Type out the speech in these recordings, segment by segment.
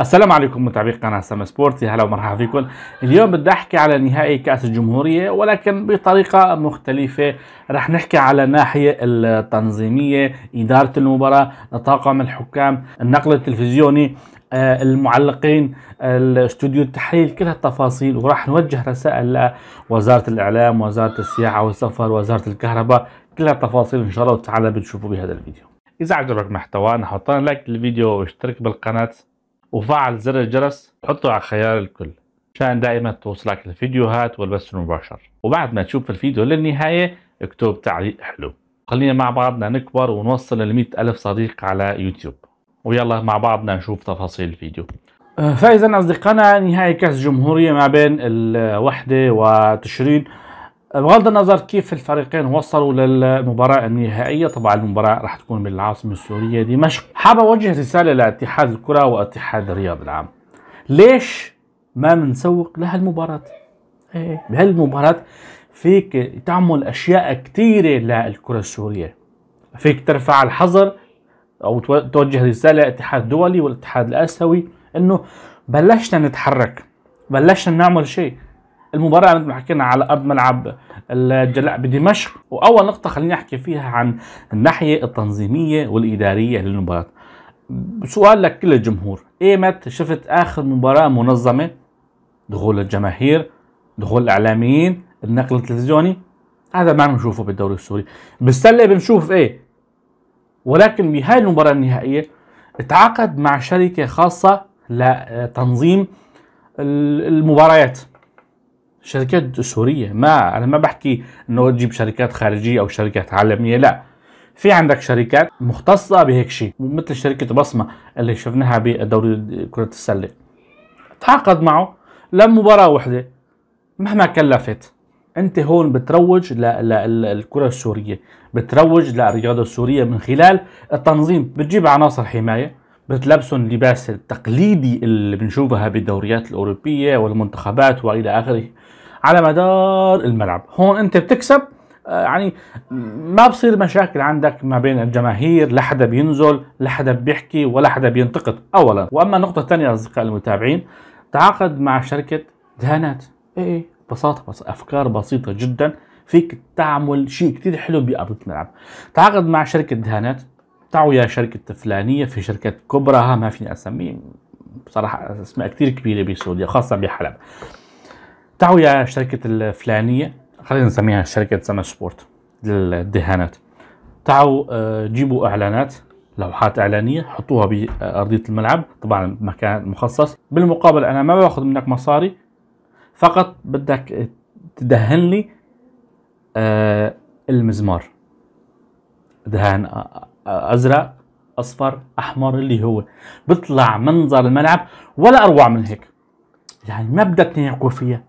السلام عليكم متابعي قناه سما سبورت يا هلا ومرحبا فيكم اليوم بدي احكي على نهائي كاس الجمهوريه ولكن بطريقه مختلفه رح نحكي على الناحيه التنظيميه اداره المباراه طاقم الحكام النقل التلفزيوني آه، المعلقين الاستوديو التحليل كل هالتفاصيل وراح نوجه رسائل لوزاره الاعلام وزاره السياحه والسفر وزاره الكهرباء كل هالتفاصيل ان شاء الله تعالى بتشوفوا بهذا الفيديو اذا عجبك محتوانا حط لايك للفيديو واشترك بالقناه وفعل زر الجرس حطه على خيار الكل عشان دائما توصلك الفيديوهات والبث المباشر وبعد ما تشوف الفيديو للنهاية اكتب تعليق حلو خلينا مع بعضنا نكبر ونوصل ل ألف صديق على يوتيوب ويلا مع بعضنا نشوف تفاصيل الفيديو آه، فاذا اصدقائنا نهائي كاس جمهوريه ما بين الوحده وتشرين بغض النظر كيف الفريقين وصلوا للمباراة النهائية طبعا المباراة راح تكون بالعاصمة السورية دمشق حاب أوجه رسالة لاتحاد الكرة واتحاد الرياض العام ليش ما منسوق لهالمباراة ايه بهالمباراة فيك تعمل أشياء كثيرة للكرة السورية فيك ترفع الحظر أو توجه رسالة لاتحاد الدولي والاتحاد الآسيوي أنه بلشنا نتحرك بلشنا نعمل شيء المباراه اللي حكينا على ارض ملعب الجلاء بدمشق واول نقطه خليني احكي فيها عن الناحيه التنظيميه والاداريه للمباراه سؤال لكل الجمهور ايمت شفت اخر مباراه منظمه دخول الجماهير دخول الاعلاميين النقل التلفزيوني هذا ما عم نشوفه بالدوري السوري بالسله بنشوف ايه ولكن بهاي المباراه النهائيه تعاقد مع شركه خاصه لتنظيم المباريات شركات سورية ما أنا ما بحكي إنه تجيب شركات خارجية أو شركات عالمية لا في عندك شركات مختصة بهيك شيء مثل شركة بصمة اللي شفناها بدوري كرة السلة تعاقد معه لمباراة واحدة مهما كلفت انت هون بتروج للكرة السورية بتروج للرياضة السورية من خلال التنظيم بتجيب عناصر حماية بتلبسهم اللباس التقليدي اللي بنشوفها بالدوريات الأوروبية والمنتخبات وإلى آخره على مدار الملعب هون انت بتكسب آه، يعني ما بصير مشاكل عندك ما بين الجماهير لا حدا بينزل لا حدا بيحكي ولا حدا بينتقد اولا واما النقطه الثانيه اصدقائي المتابعين تعاقد مع شركه دهانات ايه, إيه، ببساطه بس افكار بسيطه جدا فيك تعمل شيء كثير حلو بأرض الملعب تعاقد مع شركة دهانات تعوا يا شركة فلانية في شركة كبرى ما فيني أسميه بصراحة أسماء كثير كبيرة بسوريا خاصة بحلب تعوا يا شركة الفلانية خلينا نسميها شركة سما سبورت للدهانات تعوا آه، جيبوا اعلانات لوحات اعلانيه حطوها بارضيه الملعب طبعا مكان مخصص بالمقابل انا ما باخذ منك مصاري فقط بدك تدهن لي آه، المزمار دهان آه، ازرق اصفر احمر اللي هو بيطلع منظر الملعب ولا اروع من هيك يعني ما بدها تنعكوا فيها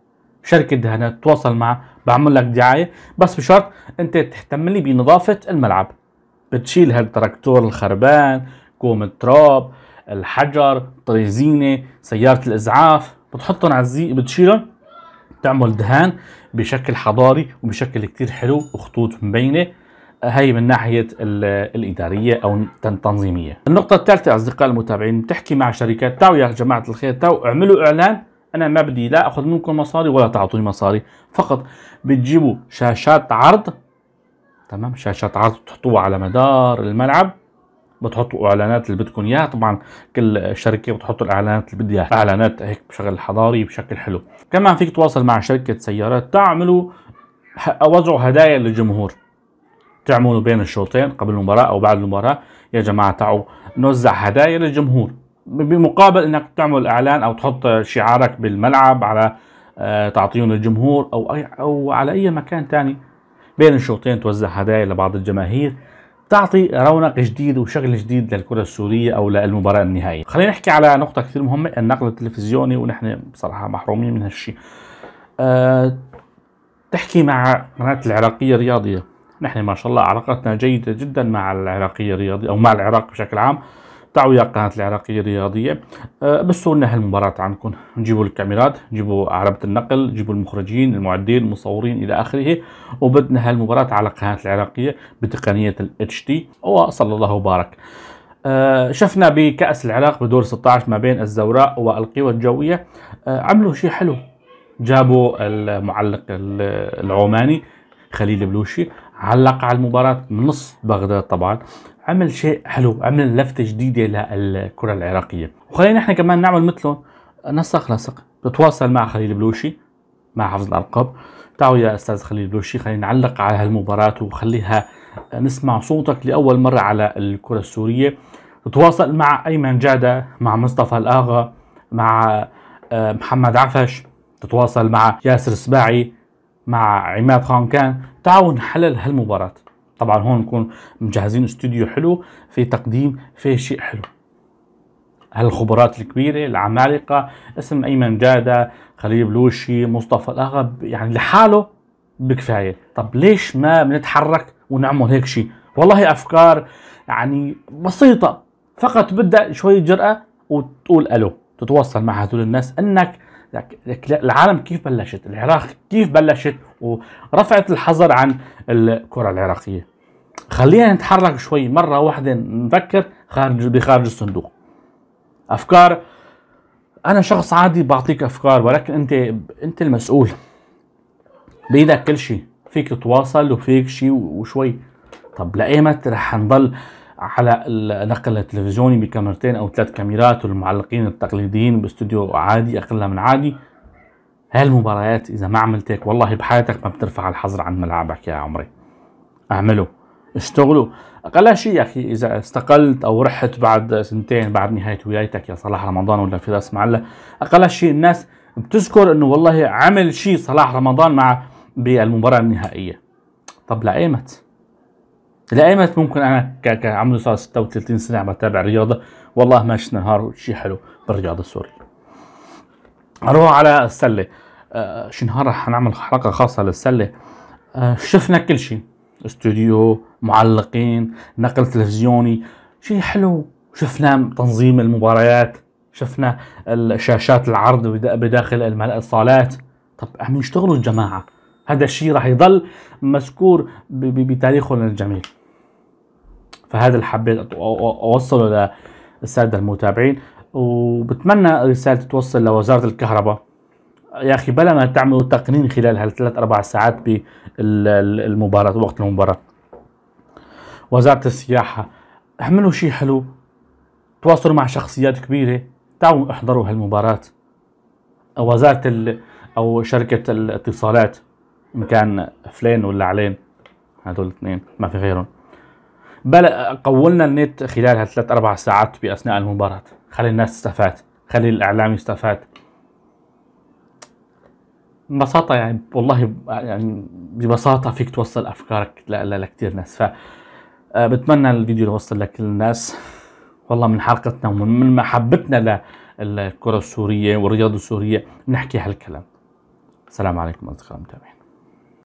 شركه دهانات تواصل معه بعمل لك دعايه بس بشرط انت تهتم لي بنظافه الملعب بتشيل هالتراكتور الخربان كوم التراب الحجر طريزينه سياره الازعاف بتحطهم على الزي بتشيلهم بتعمل دهان بشكل حضاري وبشكل كتير حلو وخطوط مبينه هي من ناحية الإدارية أو التنظيمية النقطة الثالثة أصدقائي المتابعين بتحكي مع شركات تاو يا جماعة الخير تاو اعملوا إعلان انا ما بدي لا اخذ منكم مصاري ولا تعطوني مصاري فقط بتجيبوا شاشات عرض تمام شاشات عرض تحطوها على مدار الملعب بتحطوا اعلانات اللي بدكم اياها طبعا كل شركه بتحط الاعلانات اللي بدها اعلانات هيك بشغل حضاري بشكل حلو كمان فيك تواصل مع شركه سيارات تعملوا اوزعوا هدايا للجمهور تعملوا بين الشوطين قبل المباراه او بعد المباراه يا جماعه تعوا نوزع هدايا للجمهور بمقابل انك تعمل اعلان او تحط شعارك بالملعب على آه، تعطيهم الجمهور او أي او على اي مكان ثاني بين الشوطين توزع هدايا لبعض الجماهير تعطي رونق جديد وشغل جديد للكرة السورية أو للمباراة النهائية خلينا نحكي على نقطة كثير مهمة النقل التلفزيوني ونحن بصراحة محرومين من هالشيء أه تحكي مع قناة العراقية الرياضية نحن ما شاء الله علاقتنا جيدة جدا مع العراقية الرياضية أو مع العراق بشكل عام يا قناه العراقيه الرياضيه أه بسوا لنا هالمباراه عنكم جيبوا الكاميرات جيبوا عربه النقل جيبوا المخرجين المعدين المصورين الى اخره وبدنا هالمباراه على قناه العراقيه بتقنيه الاتش دي وصلى الله وبارك أه شفنا بكأس العراق بدور 16 ما بين الزوراء والقوى الجوية أه عملوا شيء حلو جابوا المعلق العماني خليل بلوشي علق على المباراة من نص بغداد طبعا عمل شيء حلو عمل لفتة جديدة للكرة العراقية وخلينا احنا كمان نعمل مثله نسق نسق تتواصل مع خليل بلوشي مع حفظ الألقاب تعالوا يا أستاذ خليل بلوشي خلينا نعلق على هالمباراة وخليها نسمع صوتك لأول مرة على الكرة السورية تتواصل مع أيمن جادة مع مصطفى الآغا مع آه، محمد عفش تتواصل مع ياسر السباعي مع عماد خان كان تعاون حلل هالمباراة طبعا هون نكون مجهزين استوديو حلو في تقديم في شيء حلو هالخبرات الكبيرة العمالقة اسم أيمن جادة خليل بلوشي مصطفى الأغب يعني لحاله بكفاية طب ليش ما بنتحرك ونعمل هيك شيء والله أفكار يعني بسيطة فقط بدها شوية جرأة وتقول ألو تتواصل مع هذول الناس أنك العالم كيف بلشت العراق كيف بلشت ورفعت الحظر عن الكرة العراقية خلينا نتحرك شوي مرة واحدة نفكر خارج بخارج الصندوق أفكار أنا شخص عادي بعطيك أفكار ولكن أنت أنت المسؤول بإيدك كل شيء فيك تواصل وفيك شيء وشوي طب لأيمت رح نضل على النقل التلفزيوني بكاميرتين او ثلاث كاميرات والمعلقين التقليديين باستوديو عادي اقل من عادي هالمباريات اذا ما عملت هيك والله بحياتك ما بترفع الحظر عن ملعبك يا عمري اعمله اشتغلوا اقل شيء يا اخي اذا استقلت او رحت بعد سنتين بعد نهايه ولايتك يا صلاح رمضان ولا فراس معله اقل شيء الناس بتذكر انه والله عمل شيء صلاح رمضان مع بالمباراه النهائيه طب لا ايمت لأيمت ممكن أنا كعمري صار 36 سنة عم بتابع رياضة والله ماشي نهار شيء حلو بالرياضة السورية اروح على السلة آه شي نهار نعمل حلقة خاصة للسلة آه شفنا كل شيء استوديو معلقين نقل تلفزيوني شيء حلو شفنا تنظيم المباريات شفنا الشاشات العرض بداخل الصالات طب عم يشتغلوا الجماعه هذا الشيء راح يضل مذكور بتاريخه الجميل فهذا اللي حبيت اوصله للساده المتابعين وبتمنى الرساله توصل لوزارة الكهرباء يا أخي بلا ما تعملوا تقنين خلال هالثلاث أربع ساعات بالمباراة وقت المباراة وزارة السياحة اعملوا شيء حلو تواصلوا مع شخصيات كبيرة تعالوا احضروا هالمباراة وزارة ال أو شركة الاتصالات إن كان فلين ولا علين هذول الاثنين ما في غيرهم بل قولنا النت خلال هالثلاث اربع ساعات باثناء المباراه خلي الناس تستفاد خلي الاعلام يستفاد ببساطة يعني والله يعني ببساطة فيك توصل أفكارك لكثير ناس ف آه، بتمنى الفيديو يوصل لكل الناس والله من حلقتنا ومن محبتنا للكرة السورية والرياضة السورية نحكي هالكلام السلام عليكم أصدقائي المتابعين